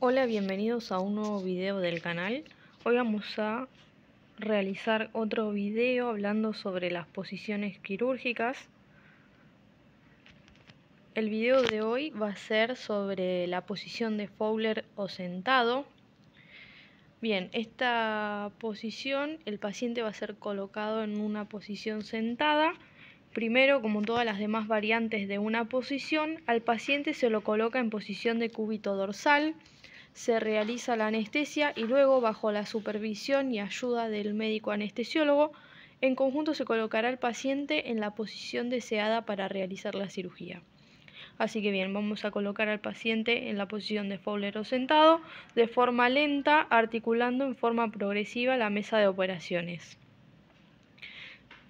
Hola, bienvenidos a un nuevo video del canal. Hoy vamos a realizar otro video hablando sobre las posiciones quirúrgicas. El video de hoy va a ser sobre la posición de Fowler o sentado. Bien, esta posición el paciente va a ser colocado en una posición sentada Primero, como todas las demás variantes de una posición, al paciente se lo coloca en posición de cúbito dorsal, se realiza la anestesia y luego, bajo la supervisión y ayuda del médico anestesiólogo, en conjunto se colocará al paciente en la posición deseada para realizar la cirugía. Así que bien, vamos a colocar al paciente en la posición de Fowler o sentado, de forma lenta, articulando en forma progresiva la mesa de operaciones.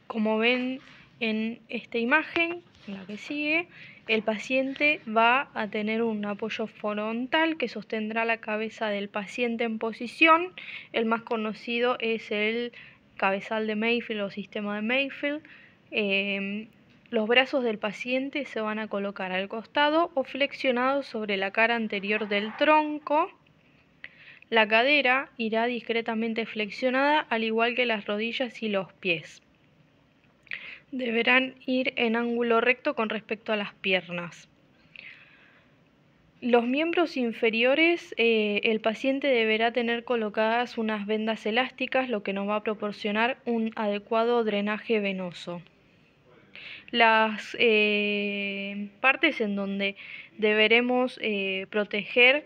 Como ven, en esta imagen, en la que sigue, el paciente va a tener un apoyo frontal que sostendrá la cabeza del paciente en posición. El más conocido es el cabezal de Mayfield o sistema de Mayfield. Em, los brazos del paciente se van a colocar al costado o flexionados sobre la cara anterior del tronco. La cadera irá discretamente flexionada al igual que las rodillas y los pies deberán ir en ángulo recto con respecto a las piernas. Los miembros inferiores, eh, el paciente deberá tener colocadas unas vendas elásticas, lo que nos va a proporcionar un adecuado drenaje venoso. Las eh, partes en donde deberemos eh, proteger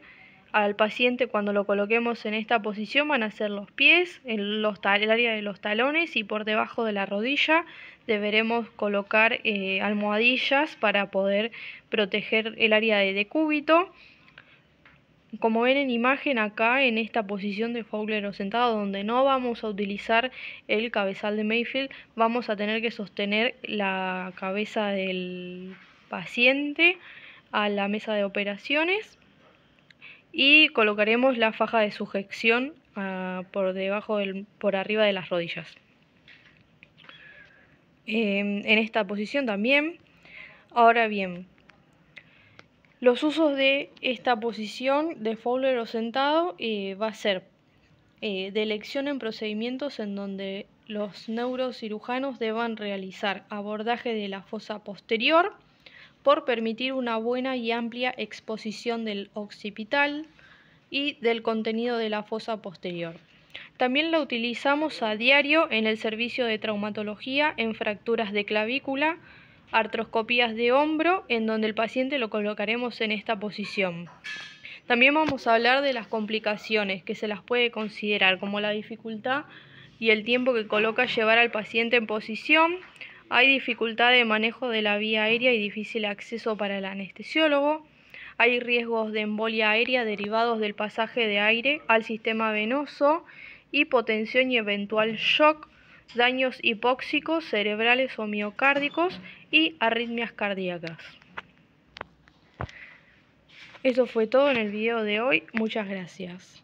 al paciente cuando lo coloquemos en esta posición van a ser los pies, el, los, el área de los talones y por debajo de la rodilla deberemos colocar eh, almohadillas para poder proteger el área de decúbito. Como ven en imagen acá en esta posición de Fowler o sentado donde no vamos a utilizar el cabezal de Mayfield, vamos a tener que sostener la cabeza del paciente a la mesa de operaciones y colocaremos la faja de sujeción ah, por debajo por arriba de las rodillas em, en esta posición también ahora bien los usos de esta posición de Fowler o sentado eh, va a ser eh, de elección en procedimientos en donde los neurocirujanos deban realizar abordaje de la fosa posterior por permitir una buena y amplia exposición del occipital y del contenido de la fosa posterior. También la utilizamos a diario en el servicio de traumatología en fracturas de clavícula, artroscopías de hombro, en donde el paciente lo colocaremos en esta posición. También vamos a hablar de las complicaciones que se las puede considerar, como la dificultad y el tiempo que coloca llevar al paciente en posición, hay dificultad de manejo de la vía aérea y difícil acceso para el anestesiólogo. Hay riesgos de embolia aérea derivados del pasaje de aire al sistema venoso, hipotensión y eventual shock, daños hipóxicos, cerebrales o miocárdicos y arritmias cardíacas. Eso fue todo en el video de hoy. Muchas gracias.